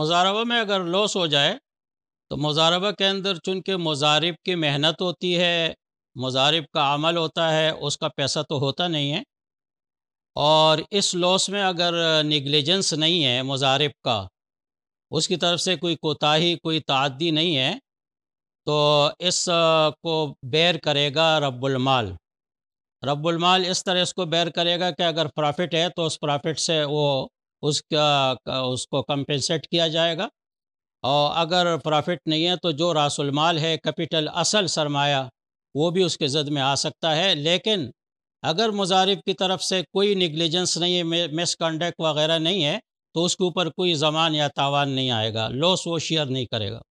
मुजारबा में अगर लॉस हो जाए तो मुजारबा के अंदर चूँकि मुजारब की मेहनत होती है मुजारब का अमल होता है उसका पैसा तो होता नहीं है और इस लॉस में अगर निगलिजेंस नहीं है मुजारब का उसकी तरफ से कोई कोताही कोई तादी नहीं है तो इस को बैर करेगा रब्बुलमाल रब्बुलमाल इस तरह इसको बैर करेगा कि अगर प्रॉफिट है तो उस प्रॉफिट से वो उसका उसको कंपेंसेट किया जाएगा और अगर प्रॉफिट नहीं है तो जो रासुलमाल है कैपिटल असल सरमाया वो भी उसके जद में आ सकता है लेकिन अगर मुजारिब की तरफ से कोई निगलिजेंस नहीं है मिसकंडक्ट वगैरह नहीं है तो उसके ऊपर कोई जमान या तावान नहीं आएगा लॉस वो शेयर नहीं करेगा